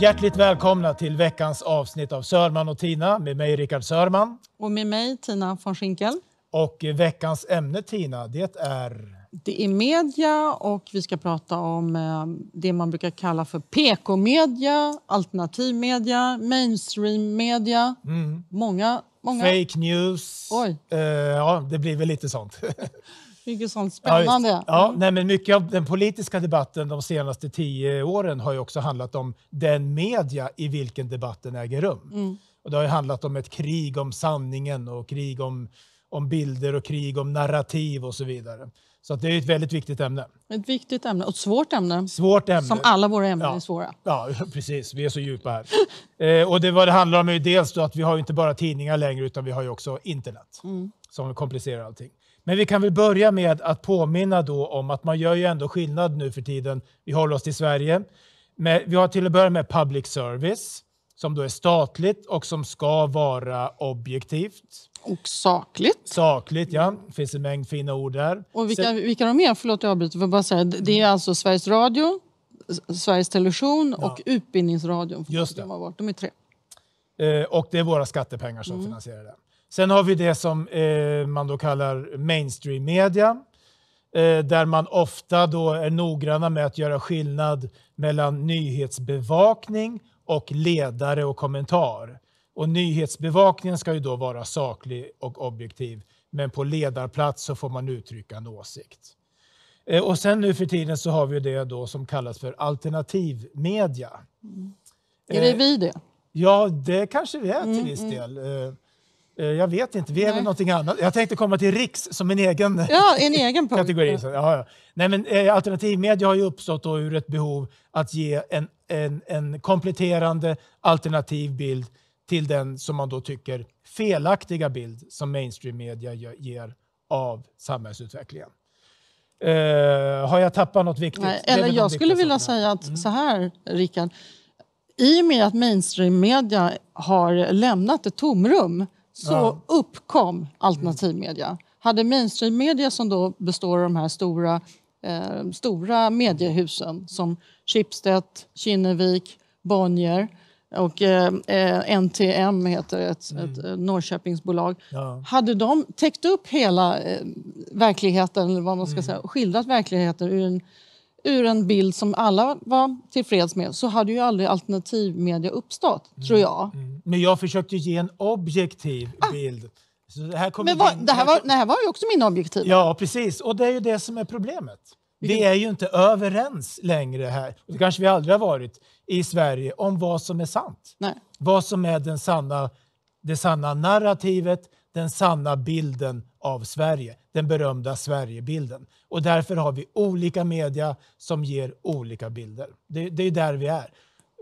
Hjärtligt välkomna till veckans avsnitt av Sörman och Tina med mig Rickard Sörman. Och med mig Tina von Schinkel. Och veckans ämne Tina, det är? Det är media och vi ska prata om eh, det man brukar kalla för PK-media, alternativmedia, mainstream-media. Mm. Många, många... Fake news. Oj. Uh, ja, det blir väl lite sånt. Mycket sånt spännande. Ja, ja, nej, men mycket av den politiska debatten de senaste tio åren har ju också handlat om den media i vilken debatten äger rum. Mm. Och det har ju handlat om ett krig om sanningen och krig om, om bilder och krig om narrativ och så vidare. Så det är ett väldigt viktigt ämne. Ett viktigt ämne och ett svårt ämne. Svårt ämne. Som alla våra ämnen ja. är svåra. Ja, precis. Vi är så djupa här. eh, och det, vad det handlar om är ju dels att vi har inte bara tidningar längre utan vi har också internet mm. som komplicerar allting. Men vi kan väl börja med att påminna då om att man gör ju ändå skillnad nu för tiden. Vi håller oss till Sverige. Men vi har till att börja med public service som då är statligt och som ska vara objektivt. Och sakligt. Sakligt, ja. Det finns en mängd fina ord där. Och vilka, vilka de är, förlåt jag avbryter, för bara säga, det är alltså Sveriges Radio, Sveriges Television ja. och Utbildningsradion. Just det. De, har varit. de är tre. Eh, och det är våra skattepengar som mm. finansierar det. Sen har vi det som eh, man då kallar mainstream media eh, där man ofta då är noggranna med att göra skillnad mellan nyhetsbevakning och ledare och kommentar. Och nyhetsbevakningen ska ju då vara saklig och objektiv men på ledarplats så får man uttrycka en åsikt. Eh, och sen nu för tiden så har vi det då som kallas för alternativmedia. Mm. Är det eh, vi det? Ja, det kanske vi är till mm, viss mm. del. Mm, Eh, jag vet inte, vi är Nej. väl någonting annat. Jag tänkte komma till Riks som en egen, ja, en egen kategori. Ja, ja. Nej, men, eh, alternativmedia har ju uppstått då ur ett behov att ge en, en, en kompletterande alternativ bild till den som man då tycker felaktiga bild som mainstreammedia ger av samhällsutvecklingen. Eh, har jag tappat något viktigt? Nej, eller jag skulle vilja sakerna. säga att mm. så här, Rickard. I och med att mainstreammedia har lämnat ett tomrum så ja. uppkom alternativmedia. Mm. Hade mainstreammedia som då består av de här stora, eh, stora mediehusen som Schibsted, Kinnevik, Bonnier och eh, eh NTM heter ett, mm. ett eh, Norrköpingsbolag. Ja. Hade de täckt upp hela eh, verkligheten, eller vad man ska mm. säga, skildrat verkligheten ur en ur en bild som alla var tillfreds med så hade ju aldrig alternativmedia uppstått, mm. tror jag. Mm. Men jag försökte ge en objektiv ah. bild. Så det här, Men vad, det, här var, det här var ju också min objektiva. Ja, precis. Och det är ju det som är problemet. Vi är ju inte överens längre här, och det kanske vi aldrig har varit, i Sverige om vad som är sant. Nej. Vad som är den sanna, det sanna narrativet, den sanna bilden av Sverige, den berömda Sverigebilden. Och därför har vi olika media som ger olika bilder. Det, det är där vi är.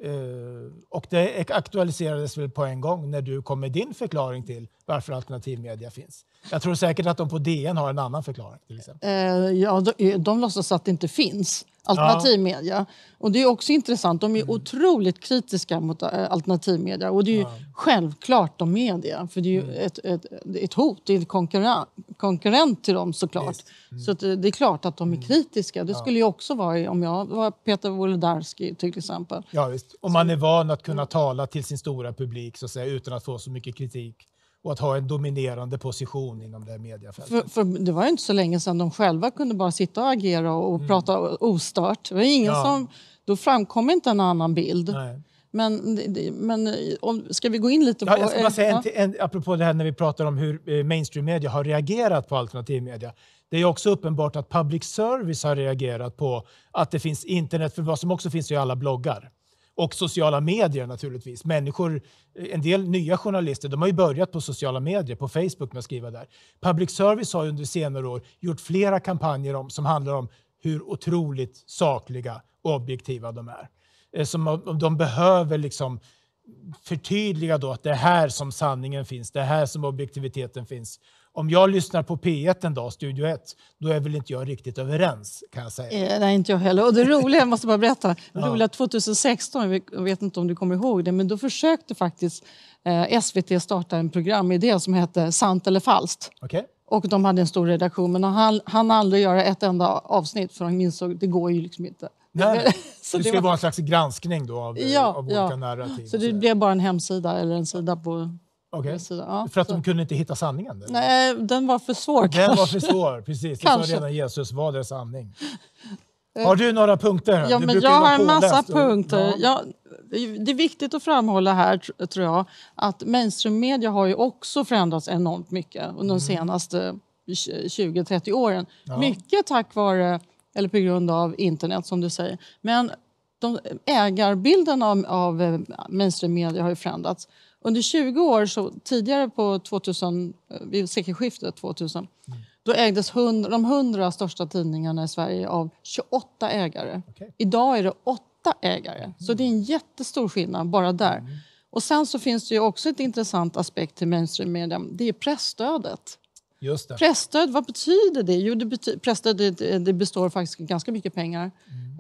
Uh, och det aktualiserades väl på en gång när du kom med din förklaring till varför alternativmedia finns. Jag tror säkert att de på DN har en annan förklaring. Till exempel. Uh, ja, de, de låtsas att det inte finns alternativ media. Och det är också intressant. De är mm. otroligt kritiska mot eh, alternativmedia. Och det är ju ja. självklart de är det. För det är ju mm. ett, ett, ett, hot, det är en konkurrent, konkurrent till dem såklart. Mm. Så eh, det är klart att de är mm. kritiska. Det skulle jag också vara om jag var Peter Wolodarski till exempel. Ja, visst. Om man är van att kunna tala till sin stora publik så att säga, utan att få så mycket kritik och att ha en dominerande position inom det mediafältet. För, för, det var ju inte så länge sedan de själva kunde bara sitta och agera och, och mm. prata ostört. Det var ingen ja. som, då framkom inte en annan bild. Nej. Men, men om, ska vi gå in lite på... Ja, jag ska bara säga, en, en, apropå det här när vi pratar om hur eh, mainstream-media har reagerat på alternativmedia. Det är också uppenbart att public service har reagerat på att det finns internet, för vad som också finns i alla bloggar. Och sociala medier naturligtvis. Människor, eh, en del nya journalister de har ju börjat på sociala medier, på Facebook med att skriva där. Public service har under senare år gjort flera kampanjer om, som handlar om hur otroligt sakliga och objektiva de är. Eh, som de behöver liksom förtydliga då att det är här som sanningen finns, det är här som objektiviteten finns om jag lyssnar på P1 en dag, Studio 1, då är väl inte jag riktigt överens kan jag säga. Eh, nej, inte jag heller. Och det roliga, jag måste bara berätta, det roliga 2016, jag vet inte om du kommer ihåg det, men då försökte faktiskt eh, SVT starta en programidé som hette Sant eller falskt. Okay. Och de hade en stor redaktion, men han hann aldrig göra ett enda avsnitt för han insåg att det går ju liksom inte. Nej, så det skulle var... vara en slags granskning då av, eh, ja, av olika ja. narrativ. Så det blev bara en hemsida eller en sida på Okay. Ja, för att så. de kunde inte hitta sanningen? Där. Nej, den var för svår Den kanske. var för svår, precis. Det sa redan Jesus, var är sanning? Eh, har du några punkter? Ja, du jag har en massa och, punkter. Ja. Jag, det är viktigt att framhålla här, tror jag, att mainstream-media har ju också förändrats enormt mycket under mm. de senaste 20-30 åren. Ja. Mycket tack vare, eller på grund av internet som du säger. Men de, ägarbilden av, av eh, mainstream-media har ju förändrats. Under 20 år så, tidigare på 2000, eh, vid sekelskiftet 2000 mm. då ägdes 100, de 100 största tidningarna i Sverige av 28 ägare. Okay. Idag är det 8 ägare, mm. så det är en jättestor skillnad bara där. Mm. Och Sen så finns det ju också ett intressant aspekt till mainstream media. Det är pressstödet. Just det. Presstöd, vad betyder det? Jo, det bety presstöd det, det består faktiskt av ganska mycket pengar.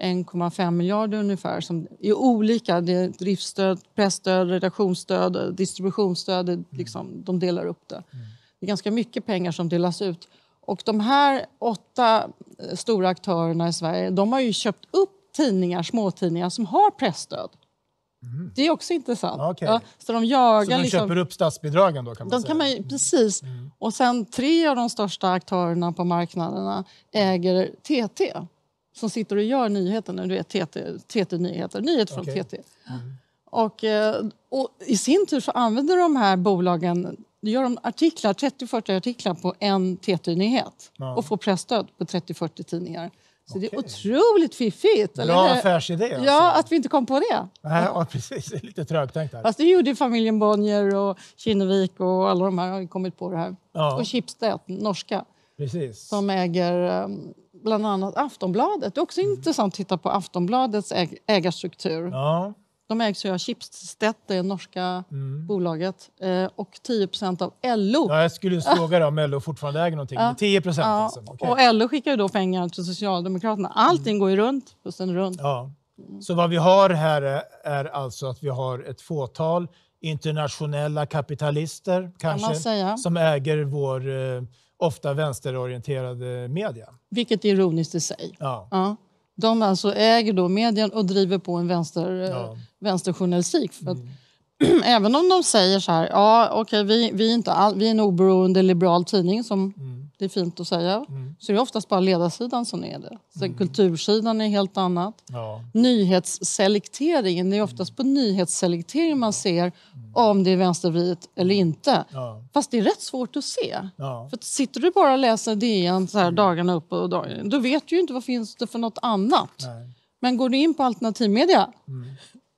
Mm. 1,5 miljarder ungefär. Som är olika. Det är driftsstöd, pressstöd, redaktionsstöd, distributionsstöd. Mm. Liksom, de delar upp det. Mm. Det är ganska mycket pengar som delas ut. Och de här åtta eh, stora aktörerna i Sverige de har ju köpt upp tidningar, småtidningar som har pressstöd. Mm. Det är också intressant. Okay. Ja, så de jagar... Så liksom, köper upp statsbidragen då kan man de säga? Kan man, precis. Mm. Och sen tre av de största aktörerna på marknaderna äger TT som sitter och gör nyheterna, du vet TT-nyheter, nyheter från okay. TT. Mm. Och, eh, och, i sin tur så använder de här bolagen gör de artiklar, 30-40 artiklar på en TT-nyhet och får pressstöd på 30-40 tidningar. Så Okej. det är otroligt fiffigt. Eller? affärsidé. Alltså. Ja, att vi inte kom på det. Nej, ja, precis. Det är lite trögtänkt. Här. Fast det gjorde familjen Bonnier och Kinnevik och alla de här har kommit på det här. Ja. Och Schibsted, norska, precis. som äger ehm, bland annat Aftonbladet. Det är också mm. intressant att titta på Aftonbladets äg ägarstruktur. Ja. De ägs ju av Schibsted, det norska mm. bolaget, eh, och 10 av LO. Ja, jag skulle fråga om LO fortfarande äger någonting. Ja. 10 ja. alltså. Okay. Och LO skickar ju då pengar till Socialdemokraterna. Allting mm. går ju runt, bussen runt. Ja. Så vad vi har här är, är alltså att vi har ett fåtal internationella kapitalister kanske, som äger vår eh, ofta vänsterorienterade media. Vilket är ironiskt i sig. Ja. ja. De alltså äger då medien och driver på en vänster, eh, ja. vänsterjournalistik. För att, mm. även om de säger så här, ja okej okay, vi, vi, är vi är en oberoende liberal tidning som mm det är fint att säga. Mm. Så det är oftast bara ledarsidan som är det. Sen mm. Kultursidan är helt annat. Ja. Nyhetsselekteringen, det är oftast på nyhetsselekteringen man ser om det är vänstervridet eller inte. Ja. Fast det är rätt svårt att se. Ja. För sitter du bara och läser DN så här mm. dagarna upp och dagarna, då vet du ju inte vad finns det för något annat. Nej. Men går du in på alternativmedia mm.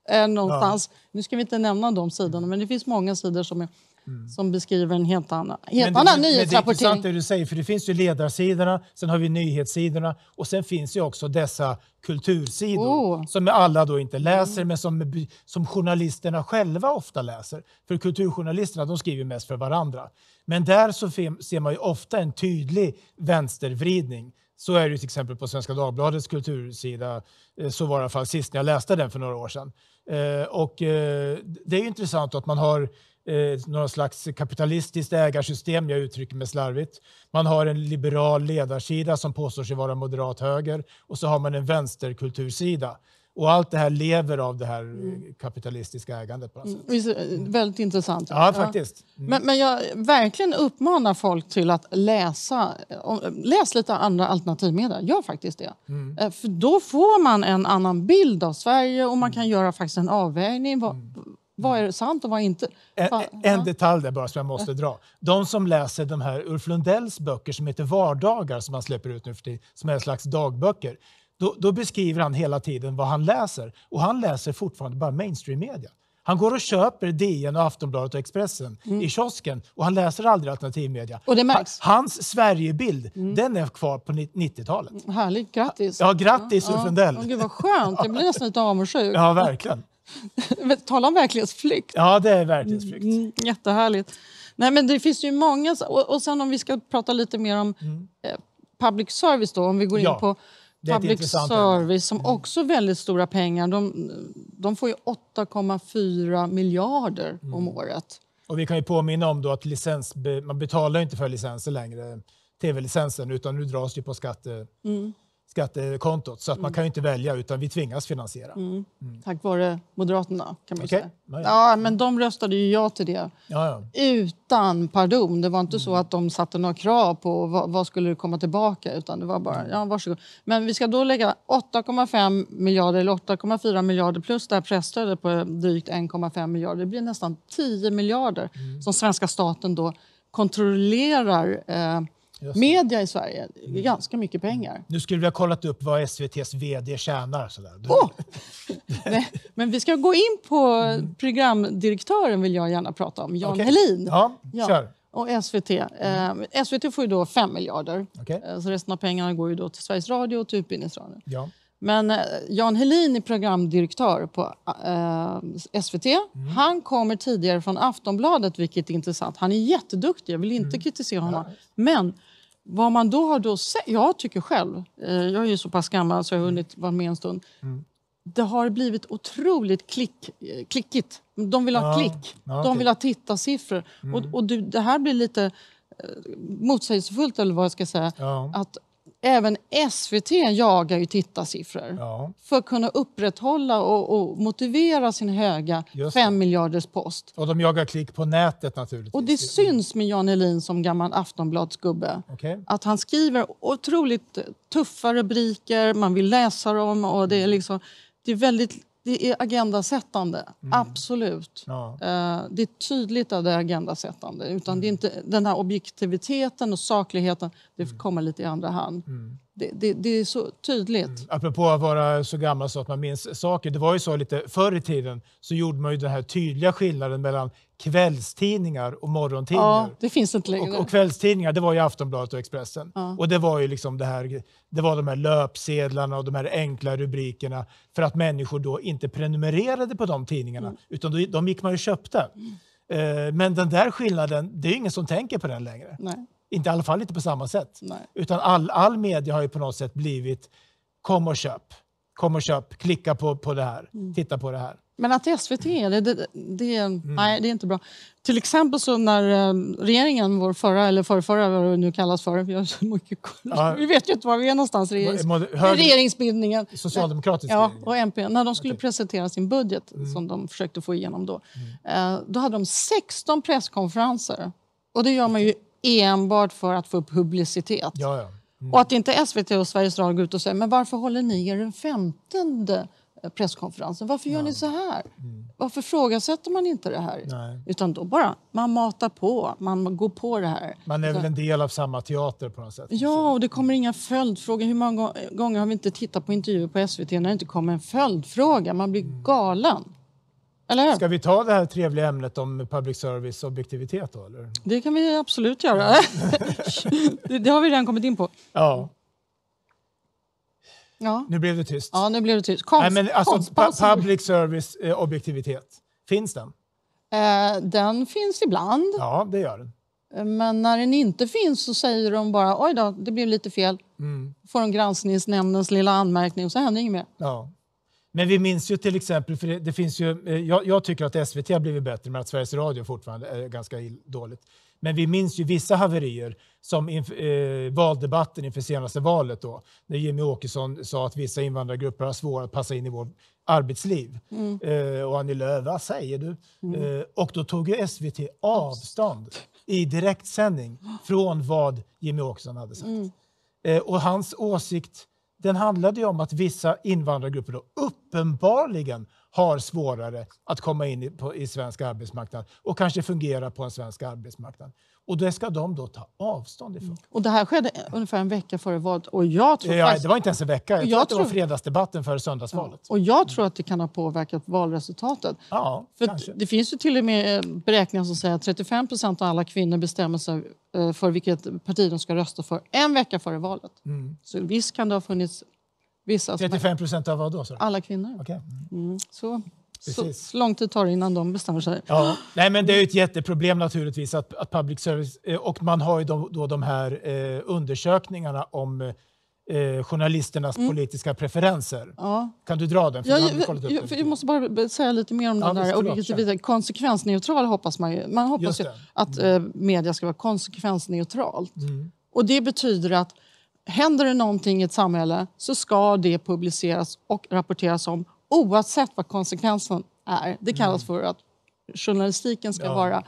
eh, någonstans, nu ska vi inte nämna de sidorna, men det finns många sidor som är Mm. som beskriver en helt annan, helt men, annan men, nyhetsrapportering. Men det är intressant det du säger, för det finns ju ledarsidorna, sen har vi nyhetssidorna och sen finns ju också dessa kultursidor oh. som alla då inte läser, mm. men som, som journalisterna själva ofta läser. För kulturjournalisterna, de skriver mest för varandra. Men där så ser man ju ofta en tydlig vänstervridning. Så är det till exempel på Svenska Dagbladets kultursida. Eh, så var det i alla fall sist när jag läste den för några år sedan. Eh, och eh, det är intressant att man har eh, någon slags kapitalistiskt ägarsystem, jag uttrycker mig slarvigt. Man har en liberal ledarsida som påstår sig vara moderat höger och så har man en vänsterkultursida. Och allt det här lever av det här eh, mm. kapitalistiska ägandet. På något sätt. Mm. Eh, mm. Väldigt intressant. Ja, faktiskt. Mm. Men, men jag verkligen uppmanar folk till att läsa. Eh, läs lite andra alternativmedia. Gör faktiskt det. Mm. För då får man en annan bild av Sverige och man kan göra faktiskt en avvägning. Vad, mm. Vad är sant och vad är inte? En, en, detalj där bara som jag måste dra. De som läser de här Ulf Lundells böcker som heter Vardagar, som han släpper ut nu för tiden, som är en slags dagböcker. Då, då, beskriver han hela tiden vad han läser. Och han läser fortfarande bara mainstream-media. Han går och köper DN, och Aftonbladet och Expressen mm. i kiosken och han läser aldrig alternativmedia. Och det märks. Hans Sverigebild, mm. den är kvar på 90-talet. Härligt, grattis! Ja, grattis ja, Ulf Lundell! Ja, gud vad skönt, jag blir nästan lite avundsjuk. Ja, verkligen. Tala om verklighetsflykt. Ja, det är verklighetsflykt. Mm, mm, jättehärligt. Nej, men det finns ju många... Och, och sen om vi ska prata lite mer om mm. eh, public service då, om vi går ja, in på public service som mm. också väldigt stora pengar. De, de får ju 8,4 miljarder mm. om året. Och vi kan ju påminna om då att licens, man betalar inte för licenser längre, tv-licensen, utan nu dras det på skatter. Mm skattekontot. Så att mm. man kan ju inte välja, utan vi tvingas finansiera. Mm. Mm. Tack vare Moderaterna, kan man okay. säga. Ja, men de röstade ju ja till det Jaja. utan pardon. Det var inte så mm. att de satte några krav på vad, vad skulle komma tillbaka, utan det var bara mm. ja, varsågod. Men vi ska då lägga 8,5 miljarder eller 8,4 miljarder plus det här pressstödet på drygt 1,5 miljarder. Det blir nästan 10 miljarder mm. som svenska staten då kontrollerar eh, Media i Sverige, mm. ganska mycket pengar. Nu skulle vi ha kollat upp vad SVTs vd tjänar. Sådär. Oh! Nej, men vi ska gå in på mm. programdirektören vill jag gärna prata om, Jan okay. Helin. Ja, ja. Kör. Och SVT. Mm. Eh, SVT får ju då 5 miljarder. Okay. Eh, så resten av pengarna går ju då till Sveriges Radio och till Utbildningsradion. Ja. Men eh, Jan Helin är programdirektör på eh, SVT. Mm. Han kommer tidigare från Aftonbladet, vilket är intressant. Han är jätteduktig, jag vill inte mm. kritisera honom. Ja. Men vad man då har då sett, jag tycker själv, eh, jag är ju så pass gammal så jag har mm. hunnit vara med en stund. Mm. Det har blivit otroligt klick, eh, klickigt. De vill ha ja. klick, ja, okay. de vill ha tittarsiffror. Och, mm. och du, det här blir lite eh, motsägelsefullt, eller vad jag ska säga. Ja. Att även SVT jagar ju tittarsiffror ja. för att kunna upprätthålla och, och motivera sin höga 5 miljarders post. Och de jagar klick på nätet naturligtvis. Och det mm. syns med Jan Elin som gammal Aftonbladsgubbe. Okay. Att han skriver otroligt tuffa rubriker, man vill läsa dem och det är liksom det är väldigt det är agendasättande, mm. absolut. Ja. Eh, det är tydligt att det är agendasättande. Utan mm. det är mm. inte, den här objektiviteten och sakligheten det mm. kommer lite i andra hand. Mm. Det, det, det, är så tydligt. Mm. Apropå att vara så gammal så att man minns saker. Det var ju så lite förr i tiden så gjorde man ju den här tydliga skillnaden mellan kvällstidningar och morgontidningar. Ja, det finns inte längre. Och, och kvällstidningar, det var ju Aftonbladet och Expressen. Ja. Och det var ju liksom det här, det var de här löpsedlarna och de här enkla rubrikerna för att människor då inte prenumererade på de tidningarna, mm. utan då, de gick man och köpte. Mm. Eh, men den där skillnaden, det är ingen som tänker på den längre. Nej. Inte, I alla fall inte på samma sätt. Nej. Utan all, all media har ju på något sätt blivit kom och köp, kom och köp, klicka på, på det här, mm. titta på det här. Men att SVT är det, det, det mm. nej, det är inte bra. Till exempel så när ehm, regeringen, vår förra eller förrförra, vad det nu kallas för, vi, har så mycket ja. vi vet ju inte var vi är någonstans, regerings, Hög, regeringsbildningen. Socialdemokratiska ja, och MP, när de skulle okay. presentera sin budget mm. som de försökte få igenom då, mm. Eh, då hade de 16 presskonferenser. Och det gör man ju enbart för att få upp publicitet. Ja, ja. Mm. Och att inte SVT och Sveriges Radio går ut och säger men varför håller ni er den femtonde eh, presskonferensen? Varför gör Nej. ni så här? Mm. Varför frågasätter man inte det här? Nej. Utan då bara, man matar på, man går på det här. Man är så. väl en del av samma teater på något sätt? Ja, liksom. och det kommer inga följdfrågor. Hur många gånger har vi inte tittat på intervjuer på SVT när det inte kommer en följdfråga? Man blir mm. galen. Eller? Ska vi ta det här trevliga ämnet om public service objektivitet då? Eller? Det kan vi absolut göra. det, det har vi redan kommit in på. Ja. ja. Nu blev det tyst. Ja, nu blev det tyst. Konst, Nej, men alltså, pu public service eh, objektivitet, finns den? Eh, den finns ibland. Ja, det gör den. Men när den inte finns så säger de bara oj då, det blev lite fel. Mm. får de granskningsnämndens lilla anmärkning och så händer inget mer. Ja. Men vi minns ju till exempel, för det, det finns ju, eh, jag, jag, tycker att SVT har blivit bättre men att Sveriges Radio fortfarande är ganska dåligt. Men vi minns ju vissa haverier, som inf, eh, valdebatten inför senaste valet då, när Jimmy Åkesson sa att vissa invandrargrupper har svårt att passa in i vårt arbetsliv. Mm. Eh, och Annie Lööf, vad säger du? Mm. Eh, och då tog ju SVT avstånd i direktsändning från vad Jimmy Åkesson hade sagt. Mm. Eh, och hans åsikt den handlade ju om att vissa invandrargrupper då uppenbarligen har svårare att komma in i, på, i svensk arbetsmarknad och kanske fungera på en svensk arbetsmarknad. Och det ska de då ta avstånd ifrån. Mm. Och det här skedde ungefär en vecka före valet. Och jag tror ja, det var inte ens en vecka. Jag, jag tror att det var fredagsdebatten före söndagsvalet. Ja, och jag tror att det kan ha påverkat valresultatet. Ja, För kanske. Det finns ju till och med eh, beräkningar som säger att 35 procent av alla kvinnor bestämmer sig eh, för vilket parti de ska rösta för en vecka före valet. Mm. Så visst kan det ha funnits vissa... 35 procent av vad då? Sorry. Alla kvinnor. Okay. Mm. mm. Så. Precis. Så lång tid tar det innan de bestämmer sig. Ja. Nej, men det är ett jätteproblem naturligtvis att, att public service... Eh, och man har ju då, då de här eh, undersökningarna om eh, journalisternas mm. politiska preferenser. Ja. Kan du dra den? För ja, jag, jag, jag måste bara säga lite mer om ja, den objektiviteten. Konsekvensneutral hoppas man ju. Man hoppas ju att mm. eh, media ska vara konsekvensneutralt. Mm. Och det betyder att händer det någonting i ett samhälle så ska det publiceras och rapporteras om oavsett vad konsekvensen är. Det mm. kallas för att journalistiken ska ja. vara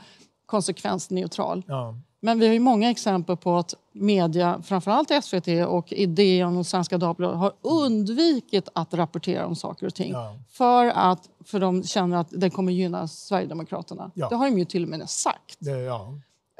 konsekvensneutral. Ja. Men vi har ju många exempel på att media, framförallt SVT och Idén och Svenska Dagbladet har mm. undvikit att rapportera om saker och ting ja. för att för de känner att det kommer gynna Sverigedemokraterna. Ja. Det har de ju till och med sagt. Det, ja.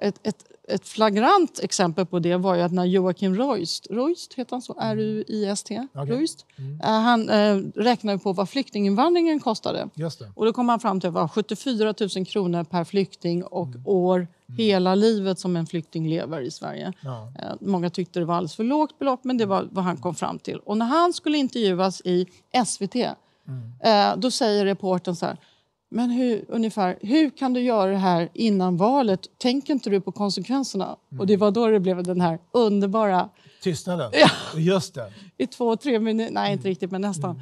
Ett, ett, ett flagrant exempel på det var ju att när Joakim Roist, Roist heter han så, R-U-I-S-T, okay. Roist, mm. mm. Eh, han eh, räknade på vad flyktinginvandringen kostade. Och då kom han fram till att det var 74 000 kronor per flykting och mm. år mm. hela livet som en flykting lever i Sverige. Ja. Eh, många tyckte det var alldeles för lågt belopp, men det var vad han kom fram till. Och när han skulle intervjuas i SVT, mm. Eh, då säger reportern så här, men hur, ungefär, hur kan du göra det här innan valet? Tänker inte du på konsekvenserna? Mm. Och det var då det blev den här underbara... Tystnaden. Ja. Just det. I två, tre minuter. Nej, inte riktigt, men nästan. Mm.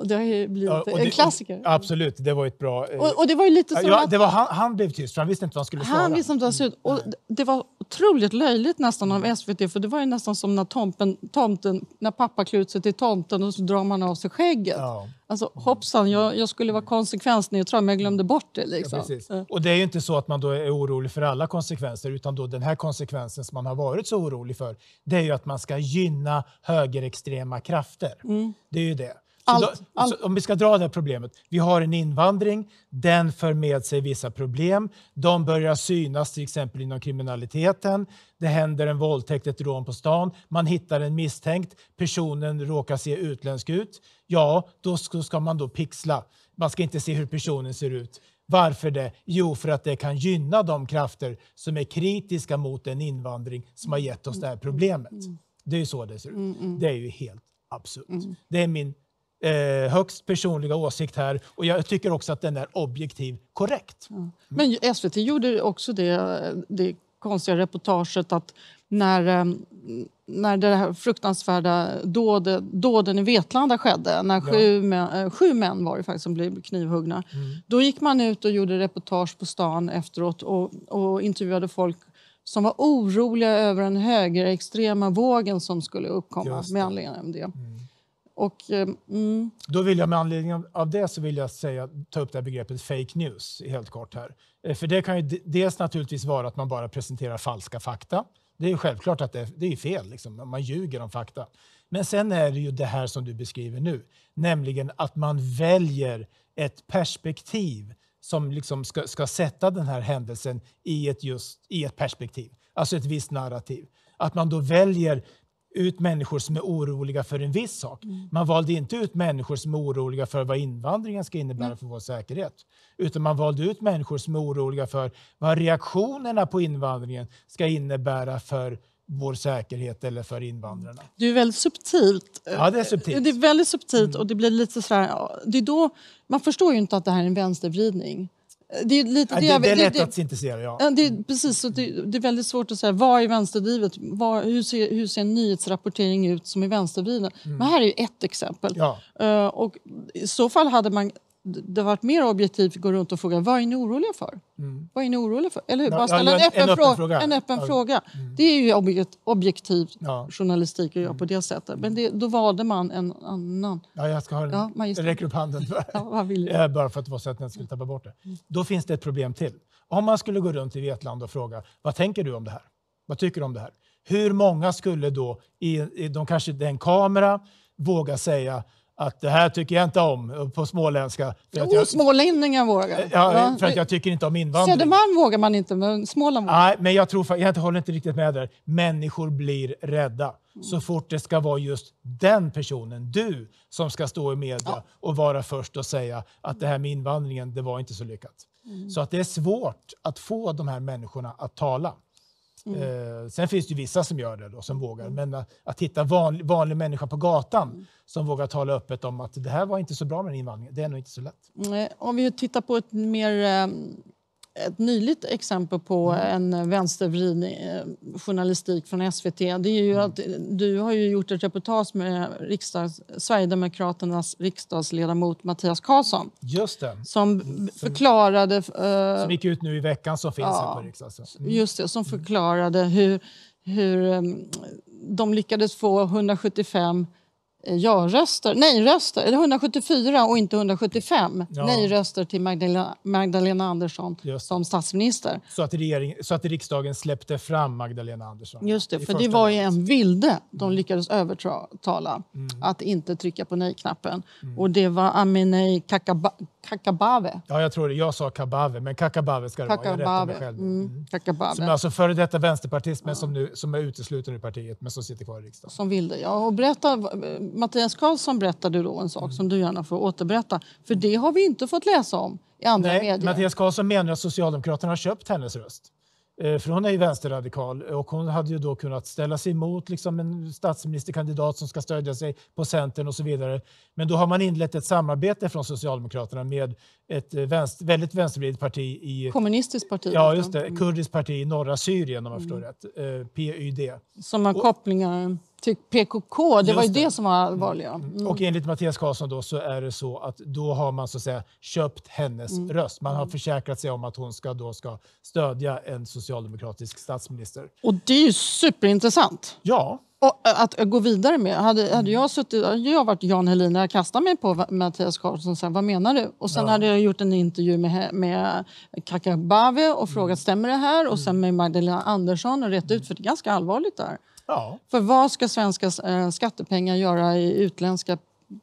Det har ju blivit ja, en klassiker. Absolut, det var ett bra... Eh, och, och det var lite som ja, att, det var han, han blev tyst, för han visste inte vad han skulle svara. Han visste inte vad han ut. Och det var otroligt löjligt nästan av SVT, för det var ju nästan som när, tompen, tomten, när pappa klär ut sig till tomten och så drar man av sig skägget. Ja. Alltså, hoppsan, jag, jag skulle vara konsekvensneutral, men jag glömde bort det. Liksom. Ja, och det är ju inte så att man då är orolig för alla konsekvenser, utan då den här konsekvensen som man har varit så orolig för, det är ju att man ska gynna högerextrema krafter. Mm. Det är ju det. Allt, då, allt. om vi ska dra det här problemet. Vi har en invandring, den för med sig vissa problem. De börjar synas till exempel inom kriminaliteten. Det händer en våldtäkt, ett rån på stan. Man hittar en misstänkt. Personen råkar se utländsk ut. Ja, då ska man då pixla. Man ska inte se hur personen ser ut. Varför det? Jo, för att det kan gynna de krafter som är kritiska mot den invandring som har gett oss det här problemet. Mm. Det är ju så det ser ut. Mm, mm. Det är ju helt absurt. Det är min eh, högst personliga åsikt här och jag tycker också att den är objektiv korrekt. Mm. Men SVT gjorde också det, det konstiga reportaget att när, eh, när det här fruktansvärda dåden, dåden i Vetlanda skedde, när sju, ja. män, eh, sju män var det faktiskt som blev knivhuggna, mm. då gick man ut och gjorde reportage på stan efteråt och, och intervjuade folk som var oroliga över den högerextrema vågen som skulle uppkomma med anledning av det. Mm. Och, eh, mm. Då vill jag med anledning av det så vill jag säga, ta upp det här begreppet fake news helt kort här. Eh, för det kan ju dels naturligtvis vara att man bara presenterar falska fakta. Det är ju självklart att det, det är fel, liksom. man ljuger om fakta. Men sen är det ju det här som du beskriver nu, nämligen att man väljer ett perspektiv som liksom ska, ska sätta den här händelsen i ett, just, i ett perspektiv, alltså ett visst narrativ. Att man då väljer ut människor som är oroliga för en viss sak. Mm. Man valde inte ut människor som är oroliga för vad invandringen ska innebära mm. för vår säkerhet. Utan man valde ut människor som är oroliga för vad reaktionerna på invandringen ska innebära för vår säkerhet eller för invandrarna. Det är väldigt subtilt. Ja, det är subtilt. Det är väldigt subtilt mm. och det blir lite sådär, det är då, man förstår ju inte att det här är en vänstervridning. Eh, det är lite det, det, det är lätt det, att intressera, ja. Det är, precis, så det, det, är väldigt svårt att säga vad är vänsterdrivet? Vad, hur, ser, hur ser en nyhetsrapportering ut som är vänstervriden? Mm. Men här är ju ett exempel. Ja. Uh, och I så fall hade man det har varit mer objektivt att gå runt och fråga vad är ni oroliga för? Mm. Vad är ni oroliga för? Eller hur? Bara ställa ja, en, öppen en öppen, fråga. fråga. En öppen ja. fråga. Mm. Det är ju objektiv ja. journalistik att göra mm. på det sättet. Men mm. det, då valde man en annan. Ja, jag ska ha en, ja, magister. räcker upp handen. ja, eh, Bara för att det var så att jag skulle tappa bort det. Mm. Då finns det ett problem till. Om man skulle gå runt i Vetland och fråga vad tänker du om det här? Vad tycker du om det här? Hur många skulle då, i, i de kanske den kamera, våga säga att det här tycker jag inte om eh, på småländska. För jo, jag, smålänningar vågar. Eh, ja, för att jag tycker inte om invandring. Södermalm vågar man inte, men Småland vågar. Nej, men jag, tror, jag håller inte riktigt med där. Människor blir rädda mm. så fort det ska vara just den personen, du, som ska stå i media ja. och vara först och säga att det här med invandringen, det var inte så lyckat. Mm. Så att det är svårt att få de här människorna att tala. Mm. Eh, sen finns det vissa som gör det då, som vågar. Mm. Men att, eh, att hitta vanlig, vanlig människa på gatan mm. som vågar tala öppet om att det här var inte så bra med invandringen, det är nog inte så lätt. Om vi tittar på ett mer eh, ett nyligt exempel på mm. en vänstervriden eh, journalistik från SVT det är ju mm. att du har ju gjort ett reportage med riksdags, Sverigedemokraternas riksdagsledamot Mattias Karlsson. Just det. Som mm. förklarade... Uh, som gick ut nu i veckan som finns ja, här på riksdagen. Mm. Just det, som förklarade hur, hur um, de lyckades få 175 Eh, ja-röster, nej-röster, 174 och inte 175 ja. nej-röster till Magdalena, Magdalena Andersson som statsminister. Så att, regering, så att riksdagen släppte fram Magdalena Andersson? Just det, för det var ju en vilde de mm. lyckades övertala mm. att inte trycka på nej-knappen. Mm. Och det var Amineh Kakabaveh. Kakabave. Ja, jag tror det. Jag sa Kabave, men Kakabave ska det Kakabave. vara. Jag rättar mig själv. Mm. mm. Som är alltså före detta vänsterpartist, men ja. som, nu, som är utesluten ur partiet, men som sitter kvar i riksdagen. Som vill det, ja. Och berätta, Mattias Karlsson berättade då en sak mm. som du gärna får återberätta, för det har vi inte fått läsa om i andra Nej, medier. Mattias Karlsson menar att Socialdemokraterna har köpt hennes röst. Eh, för hon är ju vänsterradikal och hon hade ju då kunnat ställa sig emot liksom en statsministerkandidat som ska stödja sig på Centern och så vidare. Men då har man inlett ett samarbete från Socialdemokraterna med ett eh, vänster, väldigt vänstervridet parti i... Kommunistiskt parti? Ja, liksom. just det. Kurdiskt parti i norra Syrien om jag förstår mm. rätt. Eh, PYD. Som har kopplingar? till typ PKK. Det var ju det. det. som var mm. allvarliga. Mm. mm. Och enligt Mattias Karlsson då, så är det så att då har man så att säga köpt hennes mm. röst. Man har mm. försäkrat sig om att hon ska, då ska stödja en socialdemokratisk statsminister. Och det är ju superintressant. Ja. Och att gå vidare med. Hade, hade jag suttit, hade jag varit Jan Helin jag kastat mig på Mattias Karlsson och sagt vad menar du? Och sen ja. hade jag gjort en intervju med, med Kakabave och frågat mm. stämmer det här? Och sen med Magdalena Andersson och rätt ut, för det är ganska allvarligt där. Ja. För vad ska svenska eh, skattepengar göra i utländska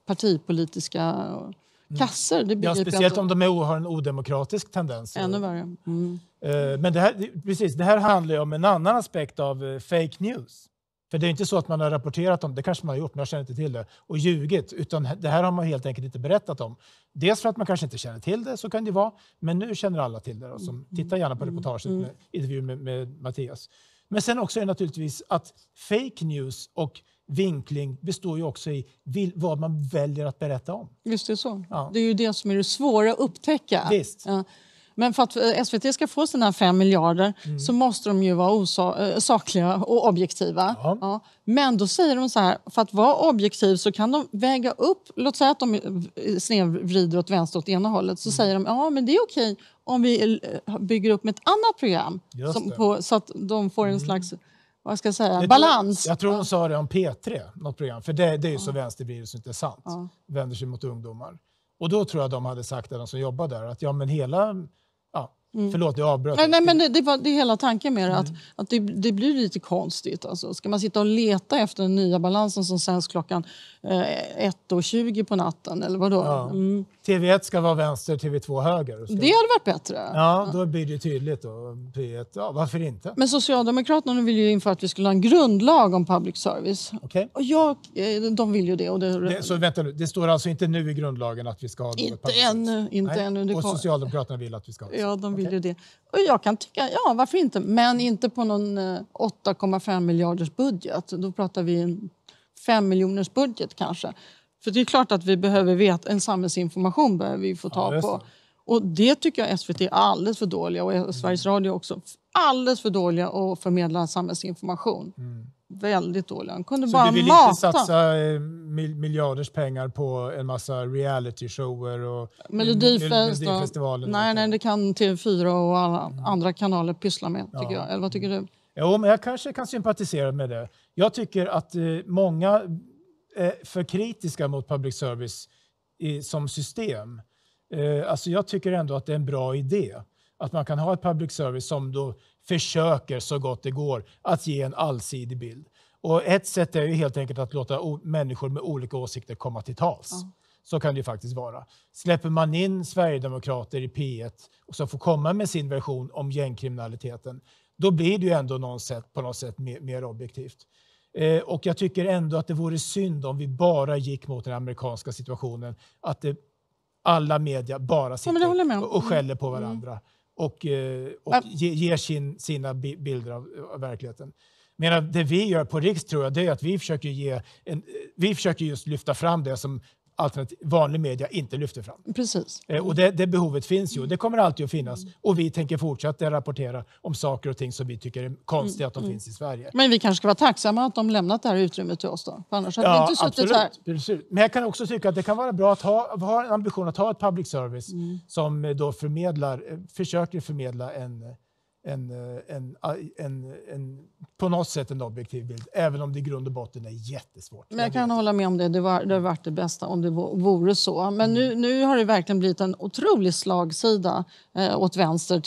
partipolitiska eh, mm. kasser? Det ja, speciellt om de är, har en odemokratisk tendens. Ännu värre. Mm. Eh, men det här, precis, det här handlar om en annan aspekt av fake news. För det är inte så att man har rapporterat om, det kanske man har gjort, men jag känner inte till det, och ljugit, utan det här har man helt enkelt inte berättat om. Dels för att man kanske inte känner till det, så kan det vara, men nu känner alla till det. Då, som, mm. titta gärna på mm. reportaget med intervjun med, med Mattias. Men sen också är naturligtvis att fake news och vinkling består ju också i vad man väljer att berätta om. Just det, så. Ja. det är ju det som är det svåra att upptäcka. Visst. Ja. Men för att eh, SVT ska få sina 5 miljarder mm. så måste de ju vara eh, sakliga och objektiva. Ja. Ja. Men då säger de så här, för att vara objektiv så kan de väga upp, låt säga att de eh, snedvrider åt vänster åt ena hållet, så mm. säger de ja men det är okej om vi bygger upp med ett annat program på, så att de får en mm. slags vad ska jag säga, jag balans. Tror, jag tror hon ja. sa det om P3, något program, för det, det är ju så ja. vänstervridet så inte sant. Ja. Vänder sig mot ungdomar. Och då tror jag de hade sagt, de som jobbar där, att ja men hela Mm. Förlåt, jag avbröt. Nej, nej men det, det, var, det är hela tanken med det. mm. att det, det, blir lite konstigt. Alltså, ska man sitta och leta efter den nya balansen som sänds klockan eh, på natten? Eller vadå? Ja. Mm. TV1 ska vara vänster, TV2 höger. Ska det hade varit bättre. Ja, då blir det tydligt. Då. P1, ja, varför inte? Men Socialdemokraterna vill ju införa att vi skulle ha en grundlag om public service. Okay. Och jag, eh, de vill ju det. Och det... det så vänta nu, det står alltså inte nu i grundlagen att vi ska ha... Inte ännu. Inte nej. ännu och Socialdemokraterna vill att vi ska ha det. Ja, de vill ju det. Och jag kan tycka, ja varför inte? Men inte på någon 8,5 eh, miljarders budget. Då pratar vi en 5 miljoners budget kanske. För det är klart att vi behöver veta, en samhällsinformation behöver vi få tag ja, på. Och det tycker jag SVT är alldeles för dåliga och Sveriges Radio också. Alldeles för dåliga att förmedla samhällsinformation. Mm väldigt dålig. Han kunde så bara mata. Så du vill mata. inte satsa eh, miljarders pengar på en massa realityshower och Melodifestivalen? Nej, nej, det kan TV4 och alla mm. andra kanaler pyssla med, tycker ja. jag. Eller vad tycker du? Jo, men jag kanske kan sympatisera med det. Jag tycker att eh, många är eh, för kritiska mot public service i, som system. Eh, alltså jag tycker ändå att det är en bra idé att man kan ha ett public service som då försöker så gott det går att ge en allsidig bild. Och ett sätt är ju helt enkelt att låta människor med olika åsikter komma till tals. Ja. Så kan det ju faktiskt vara. Släpper man in sverigedemokrater i P1 och som får komma med sin version om gängkriminaliteten, då blir det ju ändå någon sätt, på något sätt mer, mer objektivt. Eh, och jag tycker ändå att det vore synd om vi bara gick mot den amerikanska situationen, att det, alla media bara sitter ja, och skäller på mm. varandra. Mm och, eh, och ge, ger sin, sina bilder av, av verkligheten. Medan det vi gör på Riks tror jag, det är att vi försöker, ge en, vi försöker just lyfta fram det som alternativ, vanlig media inte lyfter fram. Precis. Eh, och det, det, behovet finns ju, det kommer alltid att finnas. Och vi tänker fortsätta rapportera om saker och ting som vi tycker är konstiga att de mm. mm. finns i Sverige. Men vi kanske ska vara tacksamma att de lämnat det här utrymmet till oss då? För annars hade ja, vi inte suttit här. Precis. Men jag kan också tycka att det kan vara bra att ha, ha en ambition att ha ett public service mm. som eh, då förmedlar, eh, försöker förmedla en en, eh, en, en, en, på något sätt en objektiv bild, även om det i grund och botten är jättesvårt. Men jag kan hålla med om det, det, var, det varit det bästa om det vore så. Men nu, nu har det verkligen blivit en otrolig slagsida eh, åt vänster.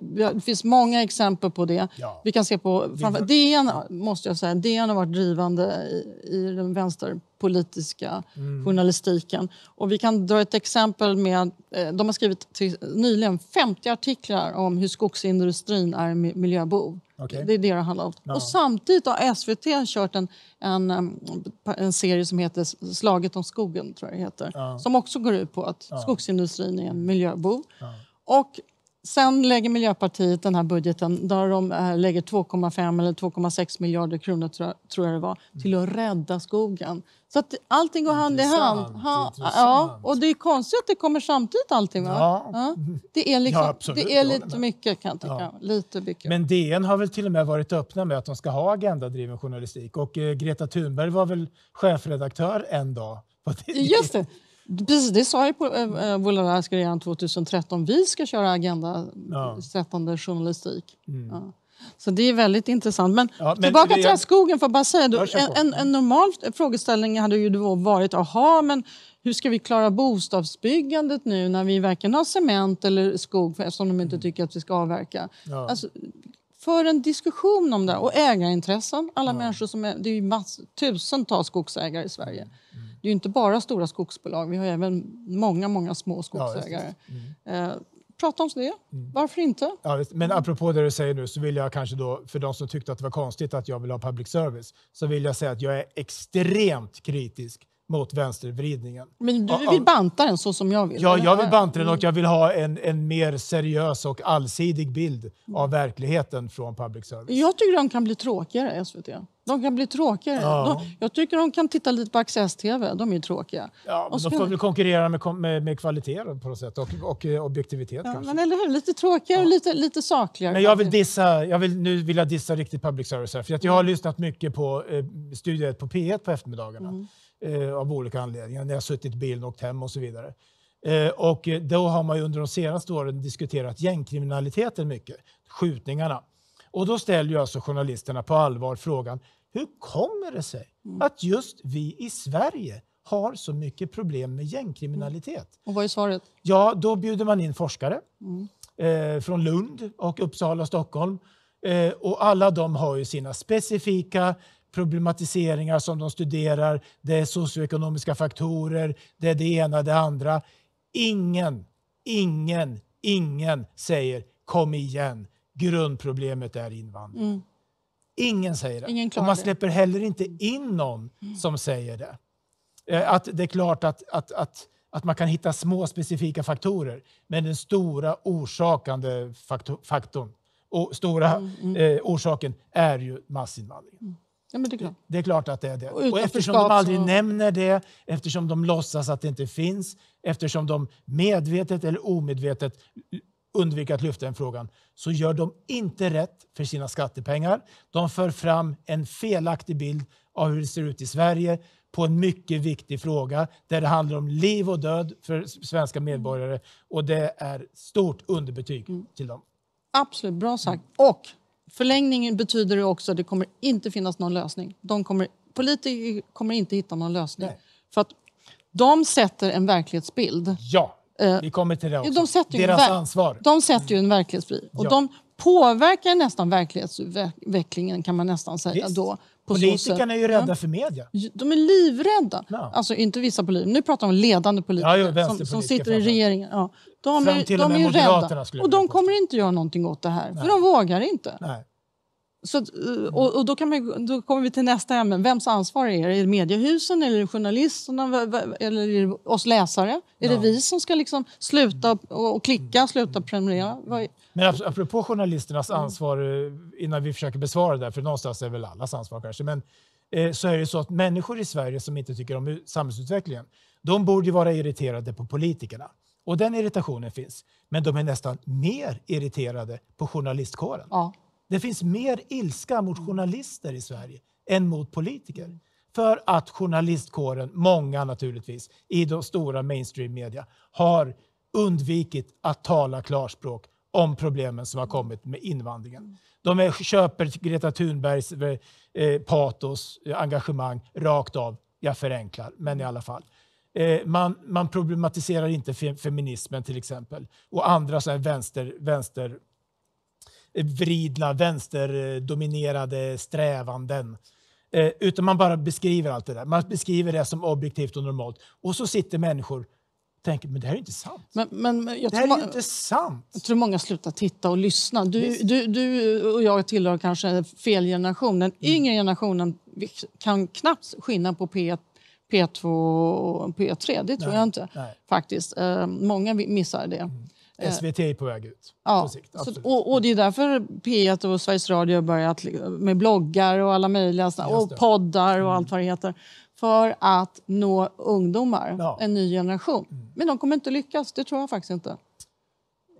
Det finns många exempel på det. Ja. Vi kan se på, framför, DN, måste jag säga, DN har varit drivande i, i den vänster politiska mm. journalistiken. Och vi kan dra ett exempel med, eh, de har skrivit till, nyligen 50 artiklar om hur skogsindustrin är miljöbov. Okay. Det är det det handlar om. No. Och samtidigt har SVT kört en, en, en, serie som heter Slaget om skogen, tror jag heter. Ja. Som också går ut på att ja. skogsindustrin är en miljöbov. Ja. Och Sen lägger Miljöpartiet den här budgeten där de eh, lägger 2,5 eller 2,6 miljarder kronor tror jag det var, till mm. att rädda skogen så att allting går hand i hand. Ha, ja, och det är konstigt att det kommer samtidigt allting. Va? Ja. ja. Det är, liksom, ja, absolut, det är lite mycket kan jag tycka. Ja. Lite mycket. Men DN har väl till och med varit öppna med att de ska ha agendadriven journalistik. Och eh, Greta Thunberg var väl chefredaktör en dag. Just det. Precis, det sa ju på eh, Volodarska redan 2013. Vi ska köra agendasättande ja. journalistik. Mm. Så det är väldigt intressant. Men, ja, men tillbaka det, till jag... skogen, för bara säga, då, en, en, normal frågeställning hade ju då varit, aha, men hur ska vi klara bostadsbyggandet nu när vi varken har cement eller skog eftersom de inte mm. tycker att vi ska avverka? Ja. Alltså, för en diskussion om det och ägarintressen. Alla ja. människor som är, det är ju mass, tusentals skogsägare i Sverige. Mm. mm. Det är ju inte bara stora skogsbolag, vi har även många, många små skogsägare. Ja, mm. eh, prata om det. Mm. Varför inte? Ja, men mm. apropå det du säger nu så vill jag kanske då, för de som tyckte att det var konstigt att jag vill ha public service, så vill jag säga att jag är extremt kritisk mot vänstervridningen. Men du vill banta den så som jag vill? Ja, jag vill banta den och mm. jag vill ha en, en mer seriös och allsidig bild av verkligheten från public service. Jag tycker de kan bli tråkigare, SVT. De kan bli tråkigare. Ja. De, jag tycker de kan titta lite på Access-TV. De är ju tråkiga. Ja, men de får väl konkurrera med, med, med kvaliteten på något sätt och, och eh, objektivitet ja, kanske. Men eller hur? Lite tråkigare ja. och lite, lite sakligare. Men jag vill dissa, jag vill, nu vill jag dissa riktigt public service här. För att jag har mm. lyssnat mycket på eh, Studio på P1 på eftermiddagarna. Mm eh, av olika anledningar, när jag suttit i bilen och åkt hem och så vidare. Eh, och eh, då har man under de senaste åren diskuterat gängkriminaliteten mycket, skjutningarna. Och då ställer ju alltså journalisterna på allvar frågan, hur kommer det sig mm. att just vi i Sverige har så mycket problem med gängkriminalitet? Mm. Och vad är svaret? Ja, då bjuder man in forskare mm. eh, från Lund och Uppsala och Stockholm. Eh, och alla de har ju sina specifika problematiseringar som de studerar, det är socioekonomiska faktorer, det är det ena det andra. Ingen, ingen, ingen säger kom igen, grundproblemet är invandring. Mm. Ingen säger det. Ingen och man släpper heller inte in någon mm. som säger det. Eh, att det är klart att, att, att, att man kan hitta små specifika faktorer, men den stora orsakande faktorn, och stora mm, mm. Eh, orsaken är ju massinvandringen. Mm. Ja, det, är klart. det är klart att det är det. Och, och eftersom de aldrig och... nämner det, eftersom de låtsas att det inte finns, eftersom de medvetet eller omedvetet undviker att lyfta den frågan, så gör de inte rätt för sina skattepengar. De för fram en felaktig bild av hur det ser ut i Sverige på en mycket viktig fråga där det handlar om liv och död för svenska medborgare. Och det är stort underbetyg mm. till dem. Absolut, bra sagt. Mm. Och förlängningen betyder det också att det kommer inte finnas någon lösning. De kommer, politiker kommer inte hitta någon lösning. Nej. För att de sätter en verklighetsbild. Ja, vi eh, kommer till det också. De sätter Deras en, ansvar. De sätter ju en verklighetsbild. Och ja. de påverkar nästan verklighetsutvecklingen kan man nästan säga Visst. då. Politikerna är ju rädda ja. för media. De är livrädda. Ja. Alltså inte vissa politiker, nu pratar vi om ledande politiker ja, som, som, sitter i regeringen. Ja. De är, de är rädda. Och de kommer inte göra någonting åt det här, Nej. för de vågar inte. Nej. Så, eh, och, och då, man, då, kommer vi till nästa ämne. Vems ansvar är det? Är det mediehusen, eller är det journalisterna eller det oss läsare? Är det vi som ska liksom sluta och klicka, mm. sluta prenumerera? Men apropå journalisternas ansvar, eh, innan vi försöker besvara det, för någonstans är väl allas ansvar kanske, men eh, så är det så att människor i Sverige som inte tycker om samhällsutvecklingen, de borde vara irriterade på politikerna. Och den irritationen finns. Men de är nästan mer irriterade på journalistkåren. Ja. Det finns mer ilska mot mm. journalister i Sverige än mot politiker. Mm. För att journalistkåren, många naturligtvis, i de stora mainstreammedia har undvikit att tala klarspråk om problemen som har mm. kommit med invandringen. De är, köper Greta Thunbergs eh, eh patos, eh, engagemang, rakt av. Jag förenklar, men i alla fall. Eh, man, man problematiserar inte fe, feminismen till exempel och andra så här vänster, vänster vridna, vänsterdominerade strävanden. Eh, utan man bara beskriver allt det där. Man beskriver det som objektivt och normalt. Och så sitter människor och tänker, men det här är inte sant. Men, men, jag det här är inte sant. Jag tror många slutar titta och lyssna. Du, du, du och jag tillhör kanske fel generation. Den mm. yngre generationen kan knappt skilja på P1 P2 och P3, det tror Nej. jag inte. Nej. faktiskt. Eh, många missar det. Mm. Eh, SVT är på väg ut. Ja, sikt, så, och, och, det är därför P1 och e Sveriges Radio har börjat med bloggar och alla möjliga och poddar och mm. allt vad det heter för att nå ungdomar, ja. en ny generation. Mm. Men de kommer inte lyckas, det tror jag faktiskt inte.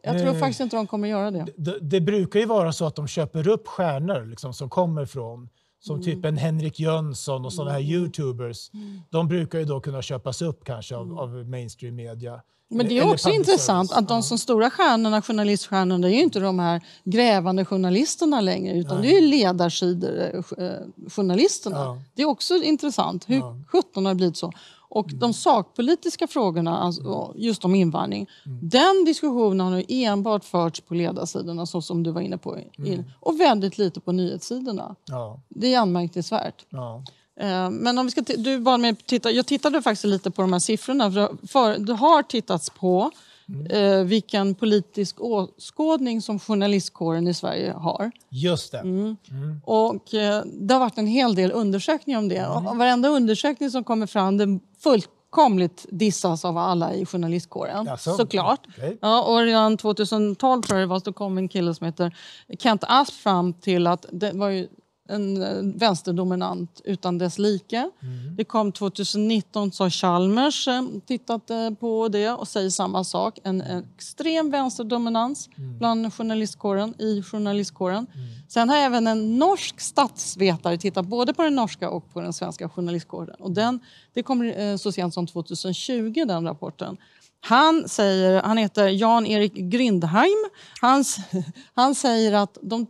Jag tror eh, faktiskt inte de kommer göra det. Det, det. det, brukar ju vara så att de köper upp stjärnor liksom, som kommer från som mm. typ en Henrik Jönsson och sådana här mm. youtubers. Mm. De brukar ju då kunna köpas upp kanske av, av mainstream media. Men det är också intressant service. att de som stora stjärnorna, journaliststjärnorna, är ju inte de här grävande journalisterna längre utan Nej. det är ju ledarsidor, eh, journalisterna. Ja. Det är också intressant. Hur ja. sjutton har det blivit så? Och mm. de sakpolitiska frågorna, alltså mm. just om invandring, mm. den diskussionen har nu enbart förts på ledarsidorna, så som du var inne på, mm. och väldigt lite på nyhetssidorna. Ja. Det är anmärkningsvärt. Ja. Eh, men om vi ska du bad mig titta, jag tittade faktiskt lite på de här siffrorna, för det har tittats på mm. Eh, vilken politisk åskådning som journalistkåren i Sverige har. Just det. Mm. Mm. Och, eh, det har varit en hel del undersökningar om det. Mm. Och varenda undersökning som kommer fram den fullkomligt dissas av alla i journalistkåren. Alltså, såklart. Okay. Ja, och redan 2012 tror jag det var, så kom en kille som heter Kent Asp fram till att det var ju en eh, vänsterdominant utan dess like. Mm. Det kom 2019 så Chalmers eh, tittat eh, på det och säger samma sak. En, en mm. extrem vänsterdominans mm. bland journalistkåren, i journalistkåren. Mm. Sen har även en norsk statsvetare tittat både på den norska och på den svenska journalistkåren. Och den, det kom så sent som 2020, den rapporten. Han, säger, han heter Jan-Erik Grindheim. Han, han säger att de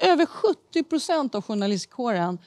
över 70 procent av journalistkåren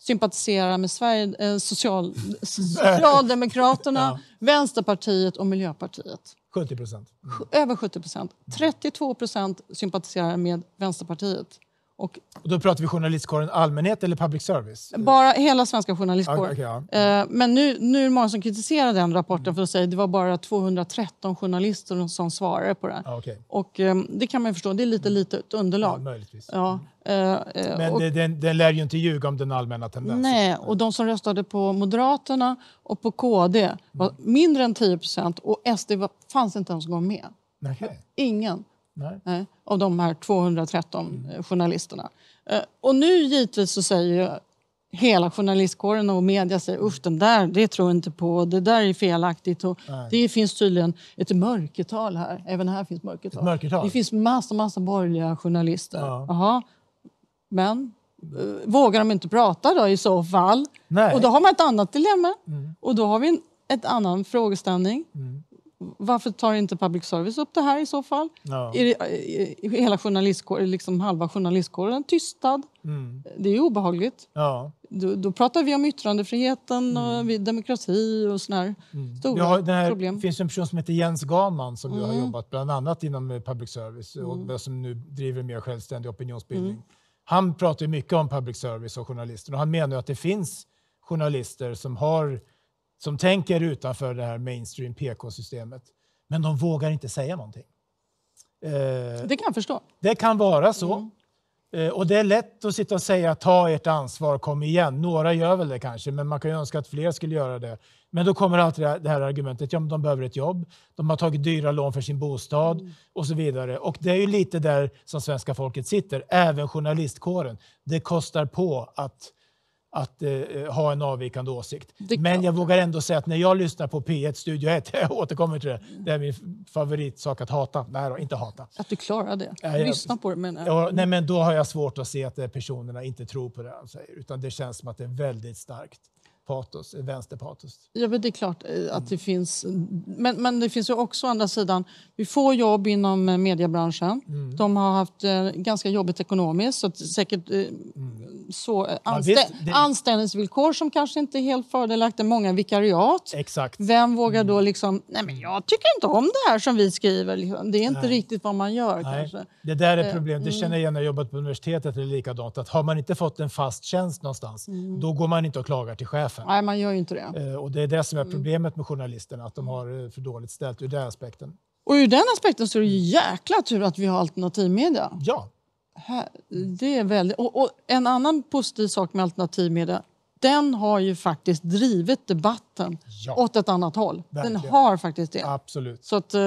sympatiserar med Sverige, eh, social, Socialdemokraterna, ja. Vänsterpartiet och Miljöpartiet. 70 procent? Mm. Över 70 procent. 32 procent sympatiserar med Vänsterpartiet. Och, och då pratar vi journalistkåren allmänhet eller public service? Bara hela svenska journalistkåren. Okay, okay, ja. Eh, men nu, nu är det många som kritiserar den rapporten för att säga att det var bara 213 journalister som svarade på den. Okay. Och ehm, det kan man förstå, det är lite litet underlag. Ja, möjligtvis. Ja. Eh, eh, men och, den, den lär ju inte ljuga om den allmänna tendensen. Nej, och de som röstade på Moderaterna och på KD var mm. mindre än 10 procent och SD var, fanns inte ens gång med. Okay. Ingen. Nej. Eh, av de här 213 mm. Eh, journalisterna. Eh, och nu givetvis så säger hela journalistkåren och media säger usch den där, det tror inte på, det där är felaktigt. Och det finns tydligen ett mörkertal här, även här finns mörkertal. mörkertal. Det finns massor massa borgerliga journalister. Ja. Aha. Men vågar de inte prata då i så fall? Nej. Och då har man ett annat dilemma. Mm. Och då har vi en ett annan frågeställning. Mm. Varför tar inte public service upp det här i så fall? Ja. Är, det, är eh, hela journalistkår, liksom halva journalistkåren tystad? Mm. Det är obehagligt. Ja. Då, då, pratar vi om yttrandefriheten mm. och demokrati och såna här mm. stora har, här, problem. Det finns en person som heter Jens Gaman som mm. har jobbat bland annat inom eh, public service och mm. som nu driver mer självständig opinionsbildning. Mm. Han pratar mycket om public service och journalister och han menar att det finns journalister som har som tänker utanför det här mainstream PK-systemet. Men de vågar inte säga någonting. Eh, det kan jag förstå. Det kan vara så. Mm. Eh, och det är lätt att sitta och säga ta ert ansvar, kom igen. Några gör väl det kanske, men man kan ju önska att fler skulle göra det. Men då kommer alltid det här argumentet, ja men de behöver ett jobb, de har tagit dyra lån för sin bostad mm. och så vidare. Och det är ju lite där som svenska folket sitter, även journalistkåren. Det kostar på att att eh, eh, ha en avvikande åsikt. Men jag vågar ändå säga att när jag lyssnar på P1 Studio 1, jag återkommer till det, det är min favoritsak att hata. Nej inte hata. Att du klarar det? Jag, Lyssna på det? menar jag. nej, men då har jag svårt att se att personerna inte tror på det han säger, utan det känns som att det är väldigt starkt patos, eh, vänsterpatos. Ja, men det är klart eh, att det finns. Men, men det finns ju också å andra sidan, vi får jobb inom mediebranschen. Mm. De har haft ganska jobbigt ekonomiskt, så säkert mm så eh, anstä det... anställningsvillkor som kanske inte är helt fördelaktiga, många vikariat. Exakt. Vem vågar då mm. liksom, nej men jag tycker inte om det här som vi skriver. Liksom, det är inte nej. riktigt vad man gör nej. kanske. Det där är eh, problemet, det mm. känner jag igen när jag jobbat på universitetet, det är likadant. Att har man inte fått en fast tjänst någonstans, mm. då går man inte och klagar till chefen. Nej, man gör inte det. Eh, och det är det som är mm. problemet med journalisterna, att de har för dåligt ställt ur den aspekten. Och ur den aspekten så är det ju jäkla tur att vi har alternativmedia. Ja, det är väldigt, och, och, en annan positiv sak med alternativmedia, den har ju faktiskt drivit debatten ja. åt ett annat håll. Verkligen. Den har faktiskt det. Absolut. Så att, eh,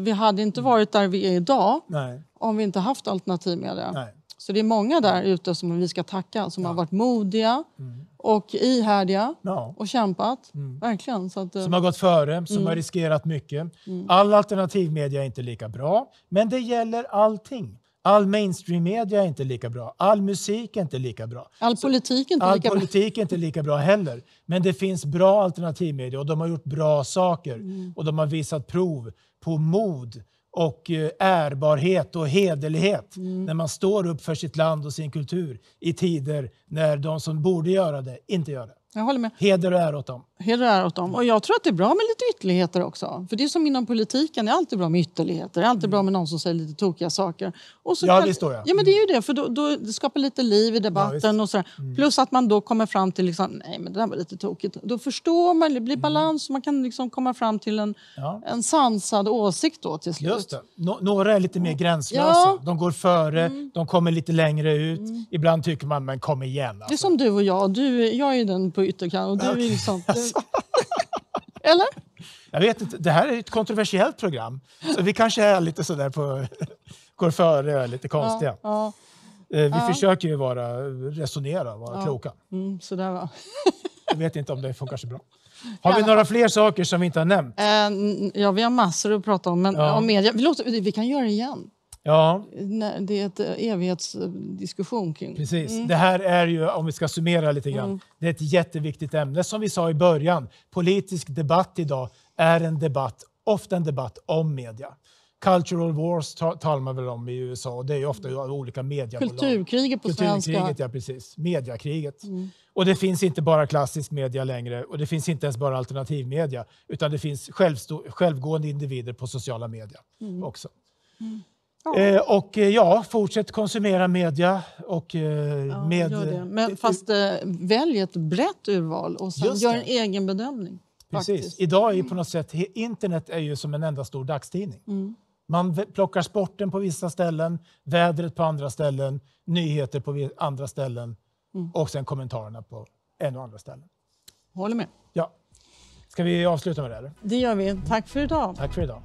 vi hade inte varit där vi är idag Nej. om vi inte haft alternativmedia. Nej. Så det är många där ute som vi ska tacka, som ja. har varit modiga mm. och ihärdiga ja. och kämpat. Mm. Verkligen. Så att, eh, som har gått före, som mm. har riskerat mycket. Mm. All alternativmedia är inte lika bra, men det gäller allting. All mainstream media är inte lika bra. All musik är inte lika bra. All politik är inte, all lika, politik bra. Är inte lika bra heller. Men det finns bra alternativmedia och de har gjort bra saker. Mm. Och de har visat prov på mod och eh, ärbarhet och hederlighet mm. när man står upp för sitt land och sin kultur i tider när de som borde göra det inte gör det. Jag håller med. Heder och ära åt dem heder är åt dem. Och jag tror att det är bra med lite ytterligheter också. För det är som inom politiken, det är alltid bra med ytterligheter. Det är alltid bra mm. med någon som säger lite tokiga saker. Och så ja, kan... det står jag. Ja, men det är ju mm. det. För då, då det skapar lite liv i debatten ja, och sådär. Mm. Plus att man då kommer fram till liksom, nej men det där var lite tokigt. Då förstår man, det blir mm. balans och man kan liksom komma fram till en, ja. en sansad åsikt då till slut. Just det. Nå några är lite mer gränslösa. Ja. De går före, mm. de kommer lite längre ut. Mm. Ibland tycker man, men kom igen. Alltså. Det är alltså. som du och jag. Du, jag är den på ytterkanten och du okay. är liksom... Eller? Jag vet inte, det här är ett kontroversiellt program. Så vi kanske är lite sådär på... går före, lite konstiga. Ja, ja. Eh, vi ja. försöker ju vara, resonera, vara kloka. Mm, sådär va. Jag vet inte om det funkar så bra. Har vi några fler saker som vi inte har nämnt? Eh, ja, vi har massor att prata om, men om media. Vi, låter, vi kan göra det igen. Ja. Det är en eh, evighetsdiskussion kring. Precis. Mm. Det här är ju, om vi ska summera lite grann, mm. det är ett jätteviktigt ämne. Som vi sa i början, politisk debatt idag är en debatt, ofta en debatt om media. Cultural wars talar man väl om i USA. Och det är ofta olika mediebolag. Kulturkriget på Kulturkriget, svenska. ja precis. Mediakriget. Mm. Och det finns inte bara klassisk media längre och det finns inte ens bara alternativmedia. Utan det finns självgående individer på sociala medier mm. också. Mm. Eh, och eh, ja, fortsätt konsumera media. Och, eh, ja, med, eh, Men fast eh, välj ett brett urval och sen gör en egen bedömning. Precis. Faktiskt. Idag är mm. på något sätt, internet är ju som en enda stor dagstidning. Mm. Man plockar sporten på vissa ställen, vädret på andra ställen, nyheter på andra ställen mm. och sen kommentarerna på en och andra ställen. Håller med. Ja. Ska vi avsluta med det? Eller? Det gör vi. Tack för idag. Tack för idag.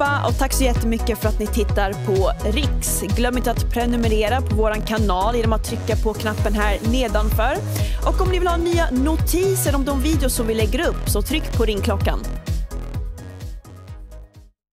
allihopa och tack så jättemycket för att ni tittar på Riks. Glöm inte att prenumerera på vår kanal genom att trycka på knappen här nedanför. Och om ni vill ha nya notiser om de videos som vi lägger upp så tryck på ringklockan.